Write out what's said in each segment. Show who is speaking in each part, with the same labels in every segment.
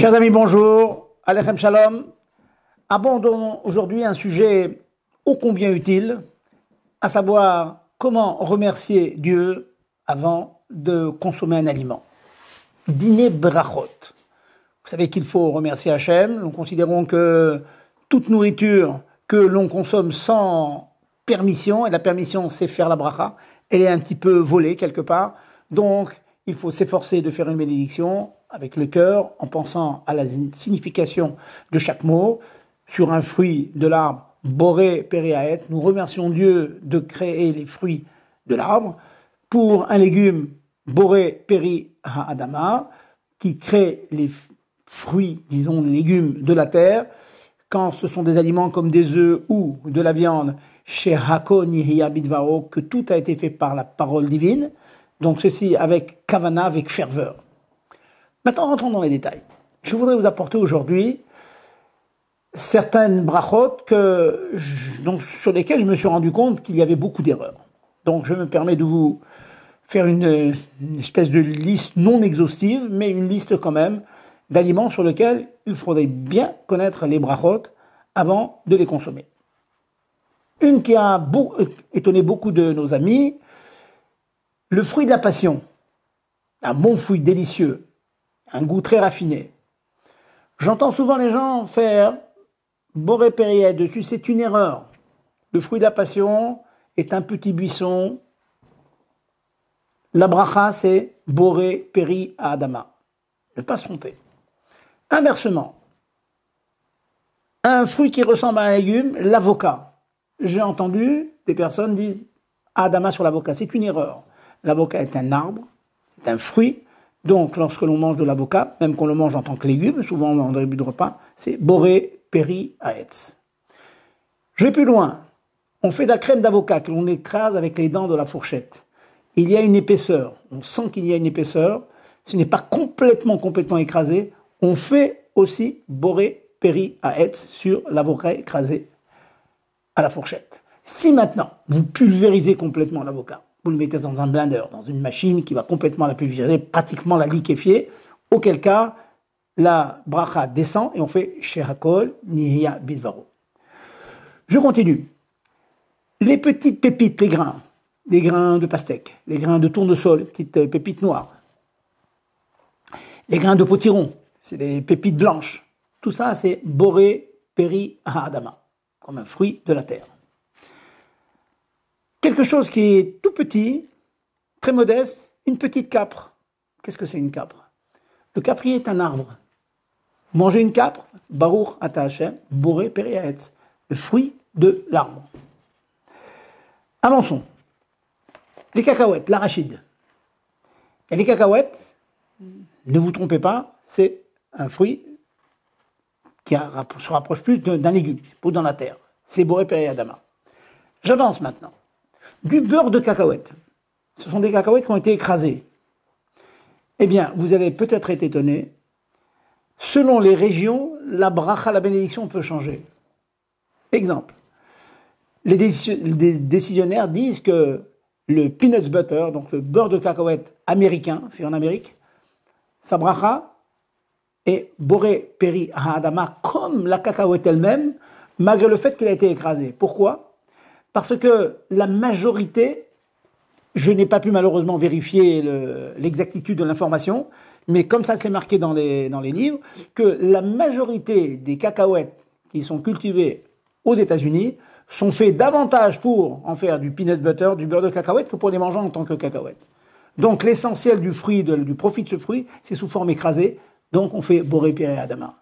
Speaker 1: Chers amis, bonjour. Alechem Shalom. Abordons aujourd'hui un sujet ô combien utile, à savoir comment remercier Dieu avant de consommer un aliment. Dîner brachot. Vous savez qu'il faut remercier Hachem. Nous considérons que toute nourriture que l'on consomme sans permission, et la permission c'est faire la bracha, elle est un petit peu volée quelque part. Donc il faut s'efforcer de faire une bénédiction avec le cœur, en pensant à la signification de chaque mot, sur un fruit de l'arbre boré périaète, Nous remercions Dieu de créer les fruits de l'arbre. Pour un légume boré péri adama, qui crée les fruits, disons, les légumes de la terre, quand ce sont des aliments comme des œufs ou de la viande, chez Hako Bidvaro, que tout a été fait par la parole divine. Donc ceci avec kavana, avec ferveur. Maintenant, rentrons dans les détails. Je voudrais vous apporter aujourd'hui certaines brachotes que sur lesquelles je me suis rendu compte qu'il y avait beaucoup d'erreurs. Donc je me permets de vous faire une, espèce de liste non exhaustive, mais une liste quand même d'aliments sur lesquels il faudrait bien connaître les brachotes avant de les consommer. Une qui a euh, étonné beaucoup de nos amis, le fruit de la passion, un ah, bon fruit délicieux, un goût très raffiné. J'entends souvent les gens faire Boré Perrier dessus, c'est une erreur. Le fruit de la passion est un petit buisson. La bracha, c'est Boré Péri à Adama. Ne pas se tromper. Inversement, un fruit qui ressemble à un légume, l'avocat. J'ai entendu des personnes dire Adama sur l'avocat, c'est une erreur. L'avocat est un arbre, c'est un fruit, donc, lorsque l'on mange de l'avocat, même qu'on le mange en tant que légume, souvent en début de repas, c'est boré, péri, aetz. Je vais plus loin. On fait de la crème d'avocat que l'on écrase avec les dents de la fourchette. Il y a une épaisseur. On sent qu'il y a une épaisseur. Ce n'est pas complètement, complètement écrasé. On fait aussi boré, péri, aetz sur l'avocat écrasé à la fourchette. Si maintenant vous pulvérisez complètement l'avocat, vous le mettez dans un blender, dans une machine qui va complètement la pulvériser, pratiquement la liquéfier, auquel cas la bracha descend et on fait shirakol Nihia Bidvaro. Je continue. Les petites pépites, les grains, les grains de pastèque, les grains de tournesol, petites euh, pépites noires, les grains de potiron, c'est des pépites blanches. Tout ça, c'est boré, péri, adama, comme un fruit de la terre quelque chose qui est tout petit, très modeste, une petite capre. Qu'est-ce que c'est une capre Le caprier est un arbre. Manger une capre, Barour attaché, boré periaetz, le fruit de l'arbre. Avançons. Les cacahuètes, l'arachide. Et les cacahuètes, ne vous trompez pas, c'est un fruit qui se rapproche plus d'un légume, c'est dans la terre. C'est boré Dama. J'avance maintenant du beurre de cacahuète. Ce sont des cacahuètes qui ont été écrasées. Eh bien, vous allez peut-être être étonné. Selon les régions, la bracha, la bénédiction peut changer. Exemple. Les décisionnaires disent que le peanut butter, donc le beurre de cacahuète américain, fait en Amérique, sa bracha est boré peri haadama comme la cacahuète elle-même, malgré le fait qu'elle a été écrasée. Pourquoi parce que la majorité, je n'ai pas pu malheureusement vérifier l'exactitude de l'information, mais comme ça c'est marqué dans les, dans les livres, que la majorité des cacahuètes qui sont cultivées aux États-Unis sont faites davantage pour en faire du peanut butter, du beurre de cacahuète, que pour les manger en tant que cacahuètes. Donc l'essentiel du fruit, du profit de ce fruit, c'est sous forme écrasée, donc on fait boré, à adama.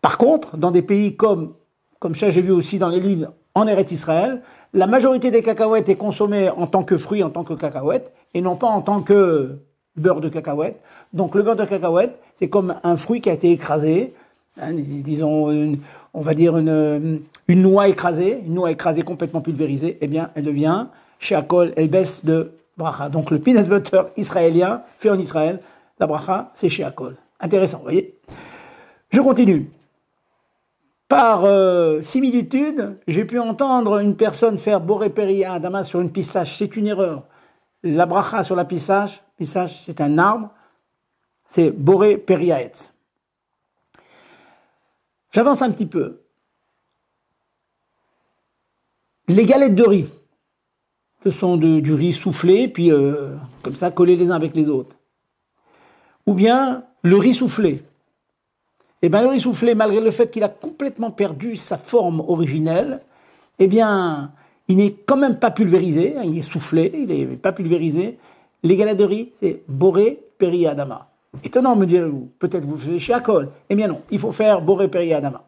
Speaker 1: Par contre, dans des pays comme, comme ça j'ai vu aussi dans les livres, en Eretz Israël, la majorité des cacahuètes est consommée en tant que fruit, en tant que cacahuète, et non pas en tant que beurre de cacahuète. Donc le beurre de cacahuète, c'est comme un fruit qui a été écrasé, hein, disons, on va dire une, une noix écrasée, une noix écrasée complètement pulvérisée, eh bien, elle devient, chez elle baisse de bracha. Donc le peanut butter israélien, fait en Israël, la bracha, c'est chez Intéressant, vous voyez Je continue. Par euh, similitude, j'ai pu entendre une personne faire à Adama sur une pissage. C'est une erreur. La bracha sur la pissage. Pissage, c'est un arbre, c'est Boré Périaetz. J'avance un petit peu. Les galettes de riz, ce sont du riz soufflé, puis euh, comme ça collé les uns avec les autres. Ou bien le riz soufflé, et bien Soufflé, malgré le fait qu'il a complètement perdu sa forme originelle, eh bien, il n'est quand même pas pulvérisé, hein, il est soufflé, il n'est pas pulvérisé. Les galaderies, c'est Boré, Peri, Adama. Étonnant, me direz-vous. Peut-être vous faites chez Acol. Eh bien non, il faut faire Boré, Peri, Adama.